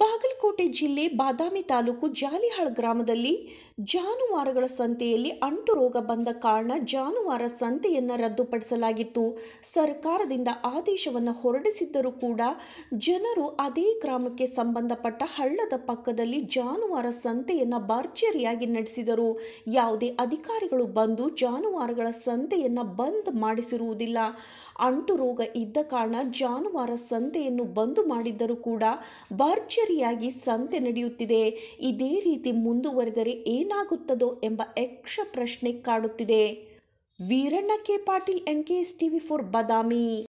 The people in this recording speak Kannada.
ಬಾಗಲಕೋಟೆ ಜಿಲ್ಲೆ ಬಾದಾಮಿ ತಾಲೂಕು ಜಾಲಿಹಾಳ್ ಗ್ರಾಮದಲ್ಲಿ ಜಾನುವಾರುಗಳ ಸಂತೆಯಲ್ಲಿ ಅಂಟು ರೋಗ ಬಂದ ಕಾರಣ ಜಾನುವಾರ ಸಂತೆಯನ್ನು ರದ್ದುಪಡಿಸಲಾಗಿತ್ತು ಸರ್ಕಾರದಿಂದ ಆದೇಶವನ್ನು ಹೊರಡಿಸಿದ್ದರೂ ಕೂಡ ಜನರು ಅದೇ ಗ್ರಾಮಕ್ಕೆ ಸಂಬಂಧಪಟ್ಟ ಹಳ್ಳದ ಪಕ್ಕದಲ್ಲಿ ಜಾನುವಾರ ಸಂತೆಯನ್ನು ಭರ್ಜರಿಯಾಗಿ ನಡೆಸಿದರು ಯಾವುದೇ ಅಧಿಕಾರಿಗಳು ಬಂದು ಜಾನುವಾರುಗಳ ಸಂತೆಯನ್ನು ಬಂದ್ ಮಾಡಿಸಿರುವುದಿಲ್ಲ ಅಂಟು ರೋಗ ಇದ್ದ ಕಾರಣ ಜಾನುವಾರ ಸಂತೆಯನ್ನು ಬಂದ್ ಮಾಡಿದ್ದರೂ ಕೂಡ ಭರ್ಜ ಅಚ್ಚರಿಯಾಗಿ ಸಂತೆ ನಡೆಯುತ್ತಿದೆ ಇದೇ ರೀತಿ ಮುಂದುವರೆದರೆ ಏನಾಗುತ್ತದೋ ಎಂಬ ಯಕ್ಷ ಪ್ರಶ್ನೆ ಕಾಡುತ್ತಿದೆ Veeranna K Patil N K S TV four Badami